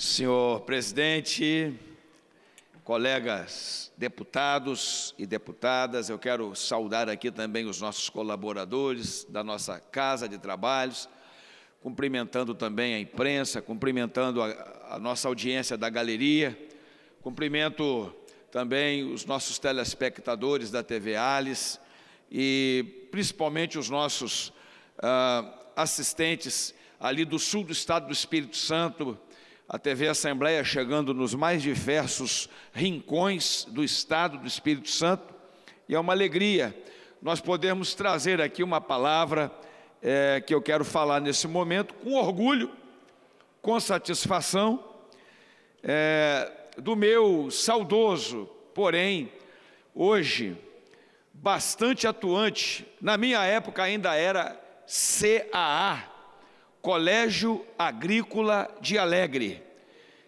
Senhor presidente, colegas deputados e deputadas, eu quero saudar aqui também os nossos colaboradores da nossa Casa de Trabalhos, cumprimentando também a imprensa, cumprimentando a, a nossa audiência da galeria, cumprimento também os nossos telespectadores da TV Alice e principalmente os nossos ah, assistentes ali do sul do estado do Espírito Santo, a TV Assembleia chegando nos mais diversos rincões do Estado do Espírito Santo, e é uma alegria nós podermos trazer aqui uma palavra é, que eu quero falar nesse momento com orgulho, com satisfação, é, do meu saudoso, porém, hoje, bastante atuante, na minha época ainda era CAA, Colégio Agrícola de Alegre,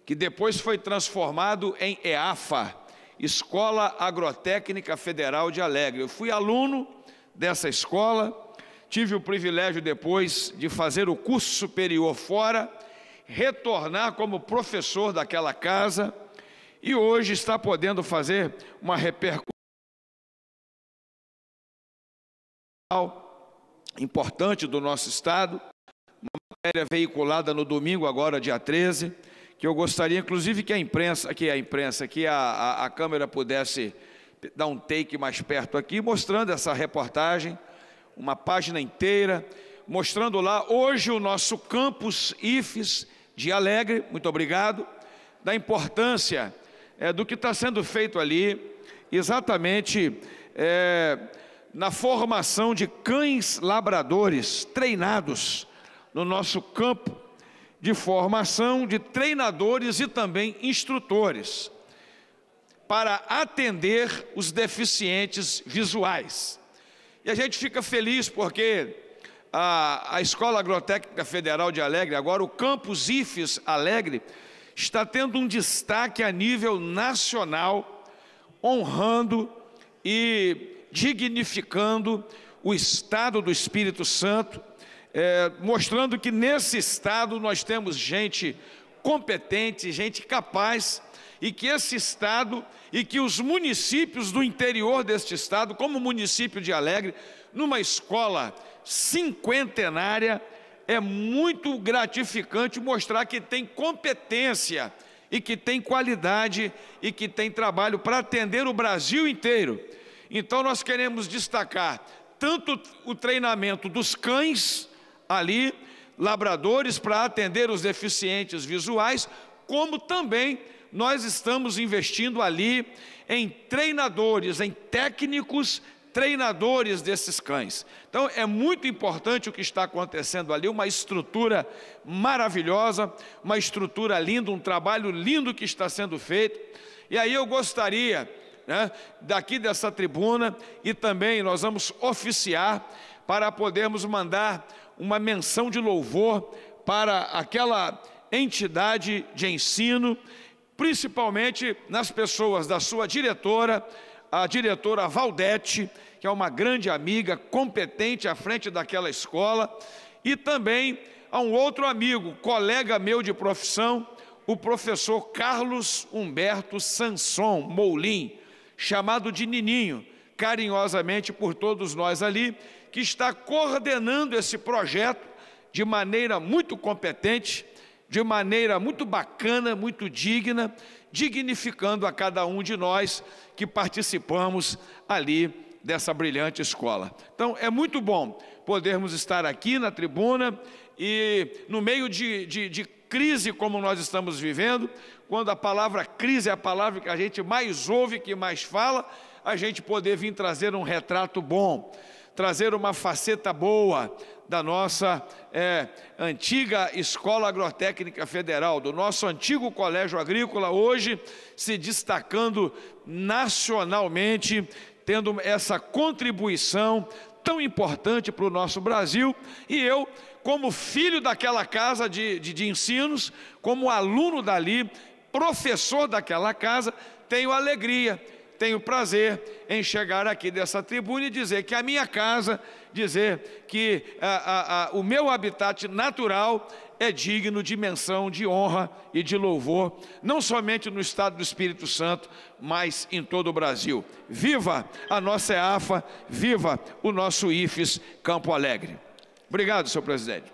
que depois foi transformado em EAFA, Escola Agrotécnica Federal de Alegre. Eu fui aluno dessa escola, tive o privilégio depois de fazer o curso superior fora, retornar como professor daquela casa e hoje está podendo fazer uma repercussão importante do nosso estado matéria veiculada no domingo, agora dia 13, que eu gostaria, inclusive, que a imprensa, que a imprensa, que a, a, a pudesse dar um take mais perto aqui, mostrando essa reportagem, uma página inteira, mostrando lá hoje o nosso campus IFES de Alegre, muito obrigado, da importância é, do que está sendo feito ali, exatamente é, na formação de cães labradores treinados no nosso campo de formação de treinadores e também instrutores, para atender os deficientes visuais. E a gente fica feliz porque a, a Escola Agrotécnica Federal de Alegre, agora o Campus IFES Alegre, está tendo um destaque a nível nacional, honrando e dignificando o estado do Espírito Santo é, mostrando que nesse Estado nós temos gente competente, gente capaz, e que esse Estado e que os municípios do interior deste Estado, como o município de Alegre, numa escola cinquentenária, é muito gratificante mostrar que tem competência e que tem qualidade e que tem trabalho para atender o Brasil inteiro. Então, nós queremos destacar tanto o treinamento dos cães, ali labradores para atender os deficientes visuais, como também nós estamos investindo ali em treinadores, em técnicos treinadores desses cães. Então é muito importante o que está acontecendo ali, uma estrutura maravilhosa, uma estrutura linda, um trabalho lindo que está sendo feito. E aí eu gostaria, né, daqui dessa tribuna, e também nós vamos oficiar para podermos mandar uma menção de louvor para aquela entidade de ensino, principalmente nas pessoas da sua diretora, a diretora Valdete, que é uma grande amiga, competente à frente daquela escola, e também a um outro amigo, colega meu de profissão, o professor Carlos Humberto Sanson Moulin, chamado de Nininho, carinhosamente por todos nós ali, que está coordenando esse projeto de maneira muito competente, de maneira muito bacana, muito digna, dignificando a cada um de nós que participamos ali dessa brilhante escola. Então é muito bom podermos estar aqui na tribuna e no meio de, de, de, crise como nós estamos vivendo, quando a palavra crise é a palavra que a gente mais ouve, que mais fala, a gente poder vir trazer um retrato bom trazer uma faceta boa da nossa é, antiga Escola Agrotécnica Federal, do nosso antigo Colégio Agrícola, hoje se destacando nacionalmente, tendo essa contribuição tão importante para o nosso Brasil, e eu, como filho daquela casa de, de, de ensinos, como aluno dali, professor daquela casa, tenho alegria tenho prazer em chegar aqui dessa tribuna e dizer que a minha casa, dizer que a, a, a, o meu habitat natural é digno de menção, de honra e de louvor, não somente no estado do Espírito Santo, mas em todo o Brasil. Viva a nossa EAFA, viva o nosso IFES Campo Alegre. Obrigado, senhor presidente.